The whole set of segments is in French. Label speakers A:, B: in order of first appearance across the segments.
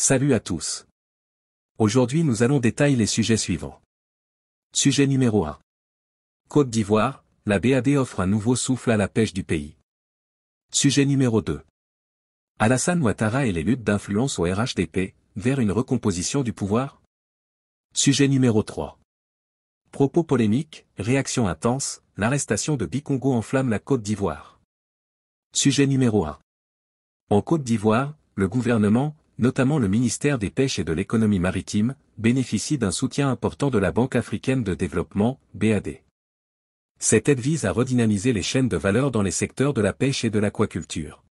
A: Salut à tous. Aujourd'hui nous allons détailler les sujets suivants. Sujet numéro 1. Côte d'Ivoire, la BAD offre un nouveau souffle à la pêche du pays. Sujet numéro 2. Alassane Ouattara et les luttes d'influence au RHDP, vers une recomposition du pouvoir Sujet numéro 3. Propos polémiques, réactions intenses, l'arrestation de Bicongo enflamme la Côte d'Ivoire. Sujet numéro 1. En Côte d'Ivoire, le gouvernement, notamment le ministère des Pêches et de l'économie maritime, bénéficie d'un soutien important de la Banque africaine de développement, BAD. Cette aide vise à redynamiser les chaînes de valeur dans les secteurs de la pêche et de l'aquaculture.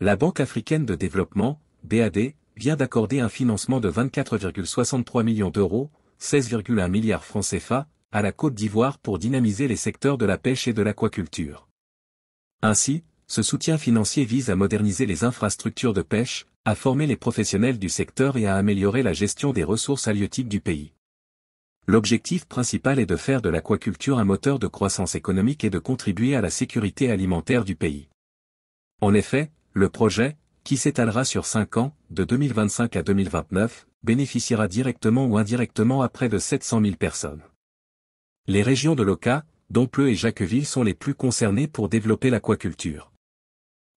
A: La Banque africaine de développement, BAD, vient d'accorder un financement de 24,63 millions d'euros, 16,1 milliards francs CFA, à la Côte d'Ivoire pour dynamiser les secteurs de la pêche et de l'aquaculture. Ainsi, ce soutien financier vise à moderniser les infrastructures de pêche, à former les professionnels du secteur et à améliorer la gestion des ressources halieutiques du pays. L'objectif principal est de faire de l'aquaculture un moteur de croissance économique et de contribuer à la sécurité alimentaire du pays. En effet, le projet, qui s'étalera sur 5 ans, de 2025 à 2029, bénéficiera directement ou indirectement à près de 700 000 personnes. Les régions de Loca, Dompleux et Jacqueville sont les plus concernées pour développer l'aquaculture.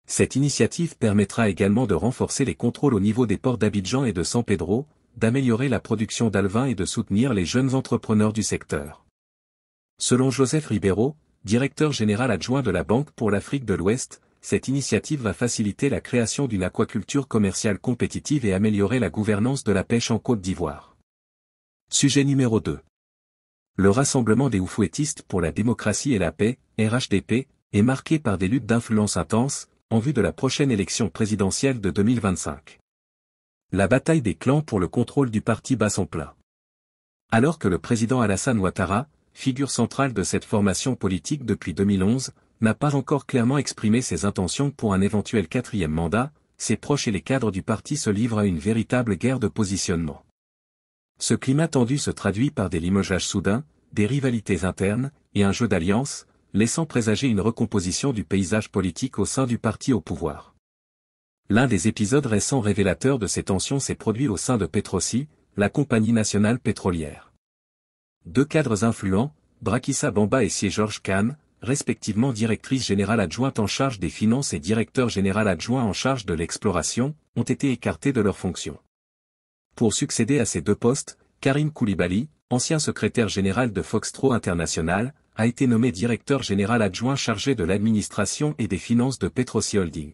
A: Cette initiative permettra également de renforcer les contrôles au niveau des ports d'Abidjan et de San Pedro, d'améliorer la production d'alvin et de soutenir les jeunes entrepreneurs du secteur. Selon Joseph Ribeiro, directeur général adjoint de la Banque pour l'Afrique de l'Ouest, cette initiative va faciliter la création d'une aquaculture commerciale compétitive et améliorer la gouvernance de la pêche en Côte d'Ivoire. Sujet numéro 2. Le Rassemblement des Oufouettistes pour la démocratie et la paix, RHDP, est marqué par des luttes d'influence intenses, en vue de la prochaine élection présidentielle de 2025. La bataille des clans pour le contrôle du parti bat son plat. Alors que le président Alassane Ouattara, figure centrale de cette formation politique depuis 2011, n'a pas encore clairement exprimé ses intentions pour un éventuel quatrième mandat, ses proches et les cadres du parti se livrent à une véritable guerre de positionnement. Ce climat tendu se traduit par des limogeages soudains, des rivalités internes, et un jeu d'alliances, laissant présager une recomposition du paysage politique au sein du parti au pouvoir. L'un des épisodes récents révélateurs de ces tensions s'est produit au sein de Petroci, la compagnie nationale pétrolière. Deux cadres influents, Brakissa Bamba et Sié George Kahn, respectivement directrice générale adjointe en charge des finances et directeur général adjoint en charge de l'exploration, ont été écartés de leurs fonctions. Pour succéder à ces deux postes, Karim Koulibaly, ancien secrétaire général de Foxtro International, a été nommé directeur général adjoint chargé de l'administration et des finances de Petrosi Holding.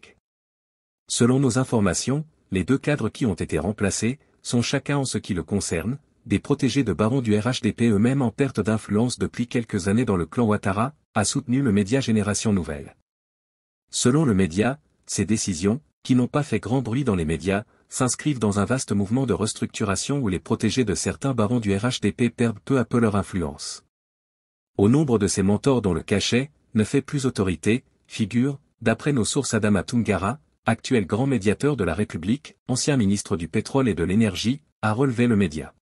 A: Selon nos informations, les deux cadres qui ont été remplacés, sont chacun en ce qui le concerne, des protégés de barons du RHDP eux-mêmes en perte d'influence depuis quelques années dans le clan Ouattara, a soutenu le média Génération Nouvelle. Selon le média, ces décisions, qui n'ont pas fait grand bruit dans les médias, s'inscrivent dans un vaste mouvement de restructuration où les protégés de certains barons du RHDP perdent peu à peu leur influence au nombre de ses mentors dont le cachet, ne fait plus autorité, figure, d'après nos sources Adama Tungara, actuel grand médiateur de la République, ancien ministre du Pétrole et de l'Énergie, a relevé le média.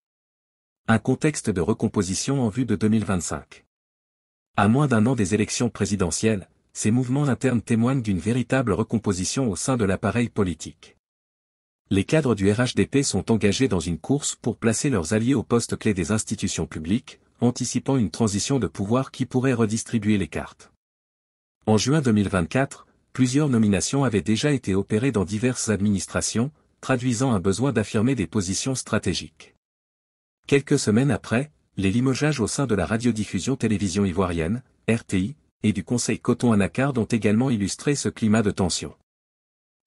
A: Un contexte de recomposition en vue de 2025. À moins d'un an des élections présidentielles, ces mouvements internes témoignent d'une véritable recomposition au sein de l'appareil politique. Les cadres du RHDP sont engagés dans une course pour placer leurs alliés au poste clé des institutions publiques, anticipant une transition de pouvoir qui pourrait redistribuer les cartes. En juin 2024, plusieurs nominations avaient déjà été opérées dans diverses administrations, traduisant un besoin d'affirmer des positions stratégiques. Quelques semaines après, les limogeages au sein de la radiodiffusion télévision ivoirienne, RTI, et du Conseil Coton-Anacard ont également illustré ce climat de tension.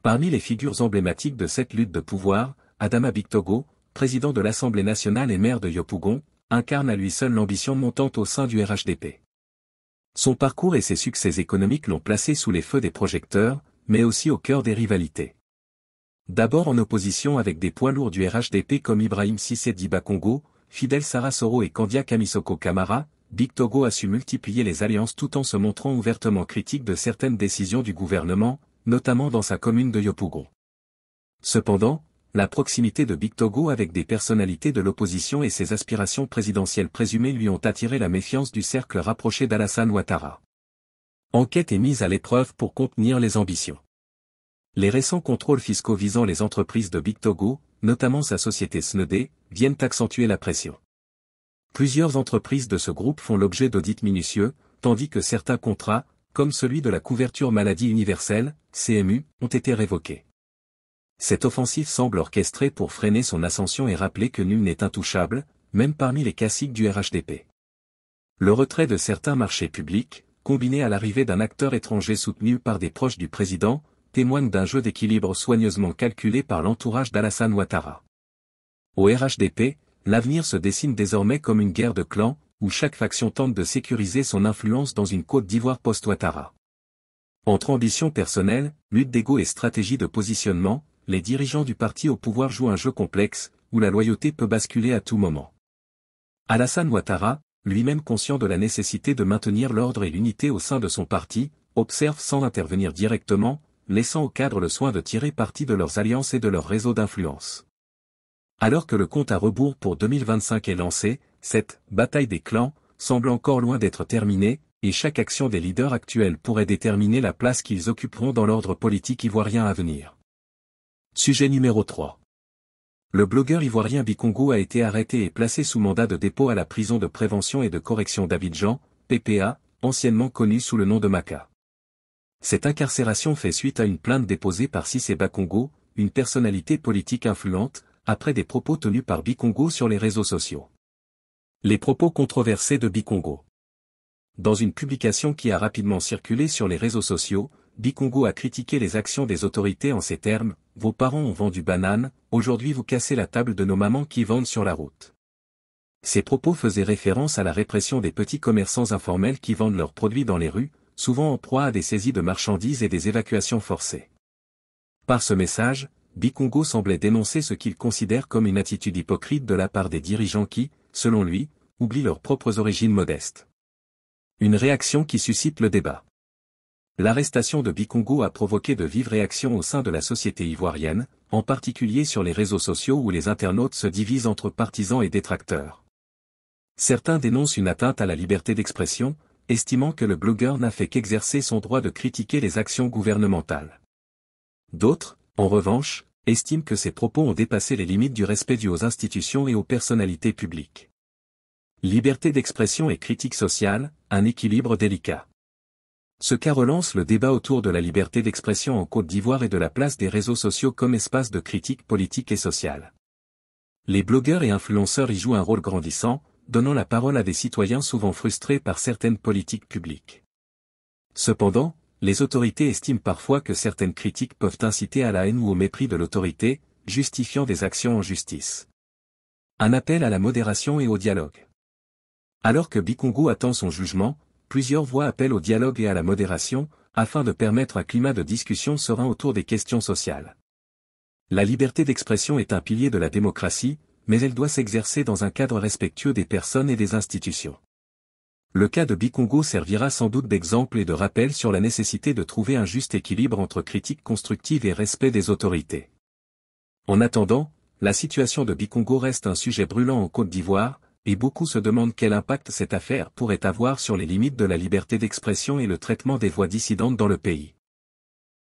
A: Parmi les figures emblématiques de cette lutte de pouvoir, Adama Bictogo, président de l'Assemblée nationale et maire de Yopougon, incarne à lui seul l'ambition montante au sein du RHDP. Son parcours et ses succès économiques l'ont placé sous les feux des projecteurs, mais aussi au cœur des rivalités. D'abord en opposition avec des poids lourds du RHDP comme Ibrahim Sissé Diba Fidel Sarasoro et Kandia Kamisoko Kamara, Big Togo a su multiplier les alliances tout en se montrant ouvertement critique de certaines décisions du gouvernement, notamment dans sa commune de Yopougon. Cependant, la proximité de Big Togo avec des personnalités de l'opposition et ses aspirations présidentielles présumées lui ont attiré la méfiance du cercle rapproché d'Alassane Ouattara. Enquête est mise à l'épreuve pour contenir les ambitions. Les récents contrôles fiscaux visant les entreprises de Big Togo, notamment sa société Snedé, viennent accentuer la pression. Plusieurs entreprises de ce groupe font l'objet d'audits minutieux, tandis que certains contrats, comme celui de la couverture maladie universelle, CMU, ont été révoqués cette offensive semble orchestrée pour freiner son ascension et rappeler que nul n'est intouchable, même parmi les classiques du RHDP. Le retrait de certains marchés publics, combiné à l'arrivée d'un acteur étranger soutenu par des proches du président, témoigne d'un jeu d'équilibre soigneusement calculé par l'entourage d'Alassane Ouattara. Au RHDP, l'avenir se dessine désormais comme une guerre de clans, où chaque faction tente de sécuriser son influence dans une Côte d'Ivoire post-Ouattara. Entre ambition personnelle, lutte d'ego et stratégie de positionnement, les dirigeants du parti au pouvoir jouent un jeu complexe, où la loyauté peut basculer à tout moment. Alassane Ouattara, lui-même conscient de la nécessité de maintenir l'ordre et l'unité au sein de son parti, observe sans intervenir directement, laissant au cadre le soin de tirer parti de leurs alliances et de leurs réseaux d'influence. Alors que le compte à rebours pour 2025 est lancé, cette « bataille des clans » semble encore loin d'être terminée, et chaque action des leaders actuels pourrait déterminer la place qu'ils occuperont dans l'ordre politique ivoirien à venir. Sujet numéro 3. Le blogueur ivoirien Bikongo a été arrêté et placé sous mandat de dépôt à la prison de prévention et de correction d'Abidjan, PPA, anciennement connue sous le nom de Maca. Cette incarcération fait suite à une plainte déposée par Sissé Bakongo, une personnalité politique influente, après des propos tenus par Bikongo sur les réseaux sociaux. Les propos controversés de Bikongo. Dans une publication qui a rapidement circulé sur les réseaux sociaux, Bikongo a critiqué les actions des autorités en ces termes, vos parents ont vendu banane, aujourd'hui vous cassez la table de nos mamans qui vendent sur la route. Ces propos faisaient référence à la répression des petits commerçants informels qui vendent leurs produits dans les rues, souvent en proie à des saisies de marchandises et des évacuations forcées. Par ce message, Bikongo semblait dénoncer ce qu'il considère comme une attitude hypocrite de la part des dirigeants qui, selon lui, oublient leurs propres origines modestes. Une réaction qui suscite le débat. L'arrestation de Bikongo a provoqué de vives réactions au sein de la société ivoirienne, en particulier sur les réseaux sociaux où les internautes se divisent entre partisans et détracteurs. Certains dénoncent une atteinte à la liberté d'expression, estimant que le blogueur n'a fait qu'exercer son droit de critiquer les actions gouvernementales. D'autres, en revanche, estiment que ses propos ont dépassé les limites du respect dû aux institutions et aux personnalités publiques. Liberté d'expression et critique sociale, un équilibre délicat. Ce cas relance le débat autour de la liberté d'expression en Côte d'Ivoire et de la place des réseaux sociaux comme espace de critique politique et sociale. Les blogueurs et influenceurs y jouent un rôle grandissant, donnant la parole à des citoyens souvent frustrés par certaines politiques publiques. Cependant, les autorités estiment parfois que certaines critiques peuvent inciter à la haine ou au mépris de l'autorité, justifiant des actions en justice. Un appel à la modération et au dialogue. Alors que Bikongo attend son jugement, plusieurs voix appellent au dialogue et à la modération, afin de permettre un climat de discussion serein autour des questions sociales. La liberté d'expression est un pilier de la démocratie, mais elle doit s'exercer dans un cadre respectueux des personnes et des institutions. Le cas de Bikongo servira sans doute d'exemple et de rappel sur la nécessité de trouver un juste équilibre entre critique constructive et respect des autorités. En attendant, la situation de Bikongo reste un sujet brûlant en Côte d'Ivoire, et beaucoup se demandent quel impact cette affaire pourrait avoir sur les limites de la liberté d'expression et le traitement des voix dissidentes dans le pays.